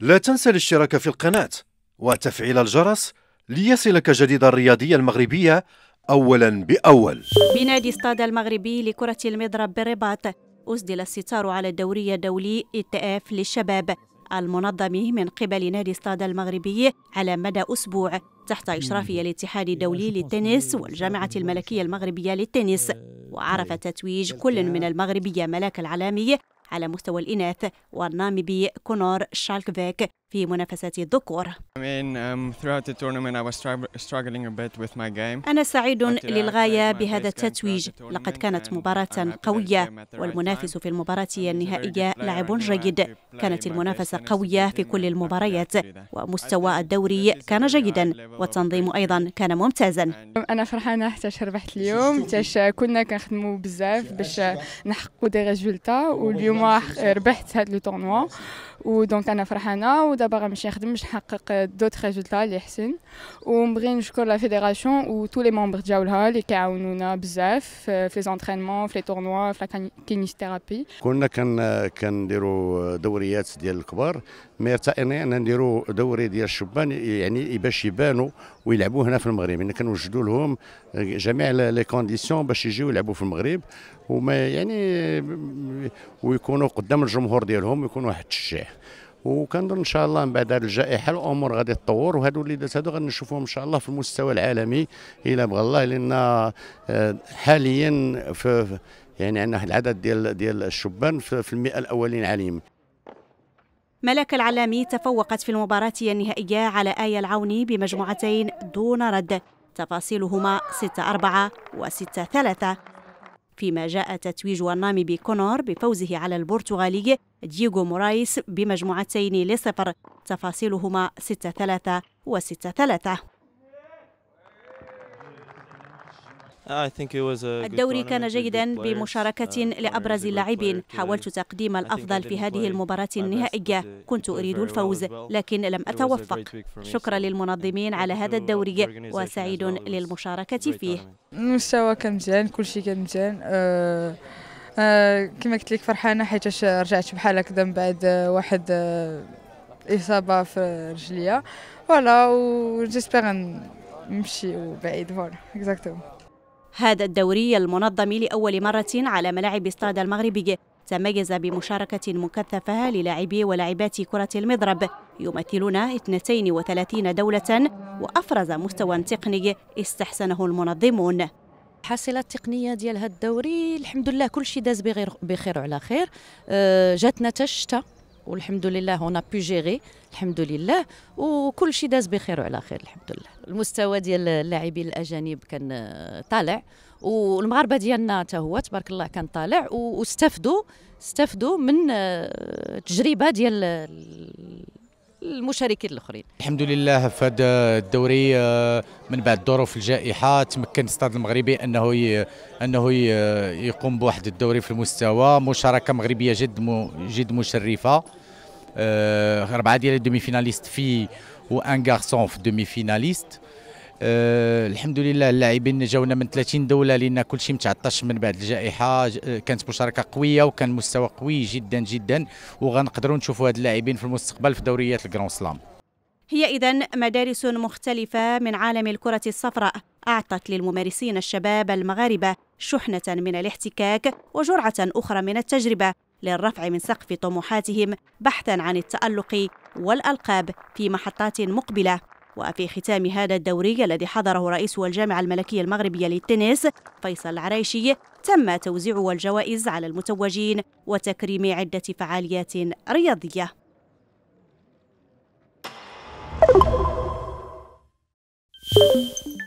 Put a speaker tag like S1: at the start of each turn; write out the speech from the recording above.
S1: لا تنسى الاشتراك في القناة وتفعيل الجرس ليصلك جديد الرياضية المغربية أولا بأول
S2: بنادي استاد المغربي لكرة المضرب بالرباط أسدل الستار على الدوري الدولي التآف للشباب المنظم من قبل نادي استاد المغربي على مدى أسبوع تحت إشراف الاتحاد الدولي للتنس والجامعة الملكية المغربية للتنس وعرف تتويج كل من المغربية ملاك العالمي على مستوى الإناث والنامبي كونور شالكفيك في منافسة الذكور. Um, أنا سعيد للغاية بهذا التتويج، لقد كانت مباراة قوية والمنافس في المباراة النهائية لاعب جيد، كانت المنافسة قوية في كل المباريات ومستوى الدوري كان جيدا والتنظيم أيضا كان ممتازا. أنا
S1: فرحانة حتى ربحت اليوم حتى كنا كنخدموا بزاف باش نحققوا دي ريزولتا واليوم ربحت هذا لو تورنوا ودونك أنا فرحانة ودابا راه ماشي باش نحقق دوت ريزولتا اللي حسن ونبغي نشكر لا فيديراسيون و تو لي ممبر ديالها اللي كيعاونونا بزاف في لي زونترينمون في لي تورنوا في لا كينيستيرابي كنا كن كنديروا دوريات ديال الكبار مي ارتئينا ان نديروا دوري ديال الشبان يعني باش يبانوا ويلعبوا هنا في المغرب يعني كنوجدوا لهم جميع لي كونديسيون باش يجيو يلعبوا في المغرب وما يعني ويكونوا قدام الجمهور ديالهم ويكونوا واحد التشجيع وكنظن ان شاء الله من بعد هذه الجائحه الامور غادي تطور وهادو الليدات هادو غنشوفوهم ان شاء الله في المستوى العالمي الى بغى الله لان آه، حاليا في يعني عندنا واحد العدد ديال ديال الشبان في المئه الاولين عاليين
S2: ملاك العلامي تفوقت في المباراة النهائية على آية العوني بمجموعتين دون رد تفاصيلهما 6-4 و 6-3 فيما جاء تتويج النامبي كونور بفوزه على البرتغالي دييغو مورايس بمجموعتين لصفر تفاصيلهما 6-3 و 6-3 الدوري كان جيدا بمشاركة uh, لأبرز اللاعبين حاولت تقديم الأفضل في هذه المباراة النهائية كنت أريد الفوز لكن لم أتوفق شكرا للمنظمين على هذا الدوري وسعيد للمشاركة فيه
S1: المستوى كان مزيان كل شيء كان مزيان أه أه كما قلت لك فرحانه حيت رجعت بحال هكذا من بعد آه، واحد آه، اصابه في رجليا فوالا و جيسبيغ نمشي بعيد فوالا اكزاكتومون
S2: هذا الدوري المنظم لأول مرة على ملاعب استاد المغربي تميز بمشاركة مكثفة للاعبي ولاعبات كرة المضرب يمثلون 32 دولة وأفرز مستوى تقني استحسنه المنظمون الحصيله التقنيه ديال هذا الدوري الحمد لله كل شيء داز بغير بخير وعلى خير آه، جاتنا تشتا والحمد لله هنا بي جيري الحمد لله وكل شيء داز بخير وعلى خير الحمد لله المستوى ديال اللاعبين الاجانب كان آه، طالع والمغاربه ديالنا حتى هو تبارك الله كان طالع واستفدوا استفدوا من التجربه آه، ديال المشاركين الاخرين
S1: الحمد لله في هذا الدوري آه، من بعد ظروف الجائحه تمكن الاستاد المغربي انه ي... انه ي... يقوم بواحد الدوري في المستوى مشاركه مغربيه جد م... جد مشرفه ربعة ديال الدومي فيناليست في وان غارسون في دومي فيناليست أه الحمد لله اللاعبين جاونا من 30 دوله لان كل شيء متعطش من بعد الجائحه كانت مشاركه قويه وكان مستوى قوي جدا جدا وغنقدروا نشوفوا هاد اللاعبين في المستقبل في دوريات الكرون سلام
S2: هي إذا مدارس مختلفة من عالم الكرة الصفراء أعطت للممارسين الشباب المغاربة شحنة من الاحتكاك وجرعة أخرى من التجربة للرفع من سقف طموحاتهم بحثا عن التألق والألقاب في محطات مقبلة وفي ختام هذا الدوري الذي حضره رئيس الجامعة الملكية المغربية للتنس فيصل العريشي تم توزيع الجوائز على المتوجين وتكريم عدة فعاليات رياضية
S1: Thank you.